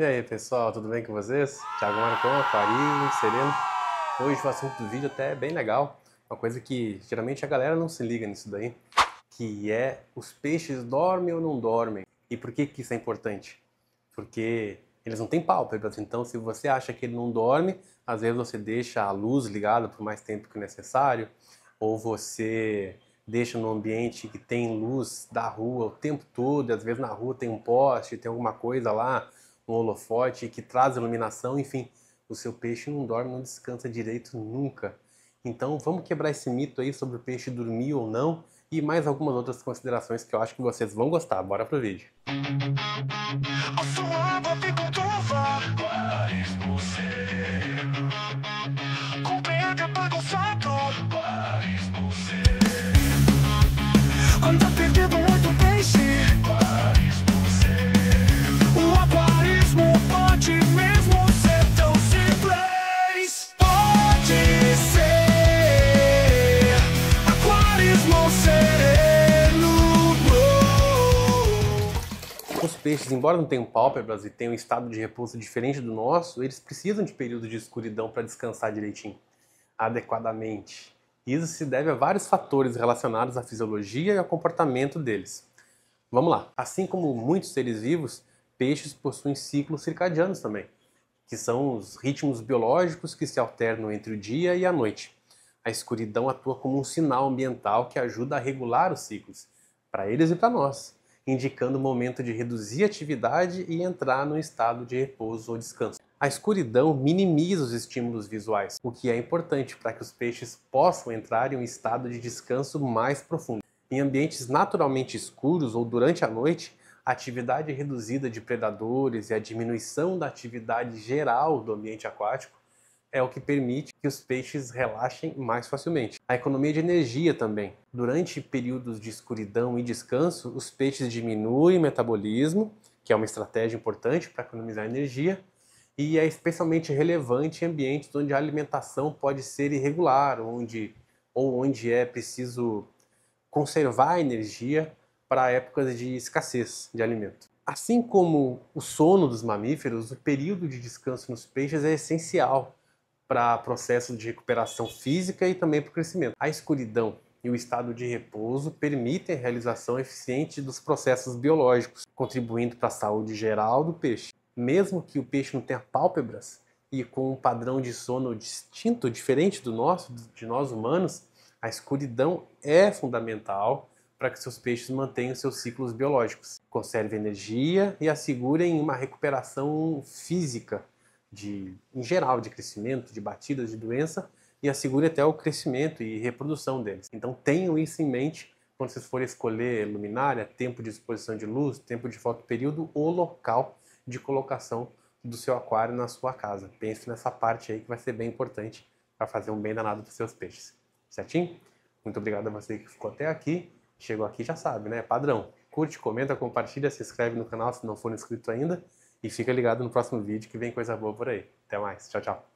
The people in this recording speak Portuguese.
E aí pessoal, tudo bem com vocês? Thiago Marcon, Farinho, Sereno. Hoje o assunto do vídeo até é bem legal, uma coisa que geralmente a galera não se liga nisso daí, que é os peixes dormem ou não dormem. E por que, que isso é importante? Porque eles não têm pálpebras, então se você acha que ele não dorme, às vezes você deixa a luz ligada por mais tempo que necessário, ou você deixa no ambiente que tem luz da rua o tempo todo, às vezes na rua tem um poste, tem alguma coisa lá, um holofote que traz iluminação, enfim, o seu peixe não dorme, não descansa direito nunca. Então vamos quebrar esse mito aí sobre o peixe dormir ou não e mais algumas outras considerações que eu acho que vocês vão gostar. Bora pro vídeo. Música peixes, embora não tenham pálpebras e tenham um estado de repouso diferente do nosso, eles precisam de períodos de escuridão para descansar direitinho, adequadamente. Isso se deve a vários fatores relacionados à fisiologia e ao comportamento deles. Vamos lá. Assim como muitos seres vivos, peixes possuem ciclos circadianos também, que são os ritmos biológicos que se alternam entre o dia e a noite. A escuridão atua como um sinal ambiental que ajuda a regular os ciclos, para eles e para nós indicando o momento de reduzir a atividade e entrar no estado de repouso ou descanso. A escuridão minimiza os estímulos visuais, o que é importante para que os peixes possam entrar em um estado de descanso mais profundo. Em ambientes naturalmente escuros ou durante a noite, a atividade reduzida de predadores e a diminuição da atividade geral do ambiente aquático é o que permite que os peixes relaxem mais facilmente. A economia de energia também. Durante períodos de escuridão e descanso, os peixes diminuem o metabolismo, que é uma estratégia importante para economizar energia, e é especialmente relevante em ambientes onde a alimentação pode ser irregular, onde ou onde é preciso conservar a energia para épocas de escassez de alimento. Assim como o sono dos mamíferos, o período de descanso nos peixes é essencial para processo de recuperação física e também para o crescimento. A escuridão e o estado de repouso permitem a realização eficiente dos processos biológicos, contribuindo para a saúde geral do peixe. Mesmo que o peixe não tenha pálpebras e com um padrão de sono distinto, diferente do nosso, de nós humanos, a escuridão é fundamental para que seus peixes mantenham seus ciclos biológicos, conservem energia e assegurem uma recuperação física de, em geral, de crescimento, de batidas de doença e assegure até o crescimento e reprodução deles. Então tenham isso em mente quando vocês forem escolher luminária, tempo de exposição de luz, tempo de fotoperíodo ou local de colocação do seu aquário na sua casa. Pense nessa parte aí que vai ser bem importante para fazer um bem danado para os seus peixes. Certinho? Muito obrigado a você que ficou até aqui. Chegou aqui já sabe, né? Padrão. Curte, comenta, compartilha, se inscreve no canal se não for inscrito ainda. E fica ligado no próximo vídeo que vem coisa boa por aí. Até mais. Tchau, tchau.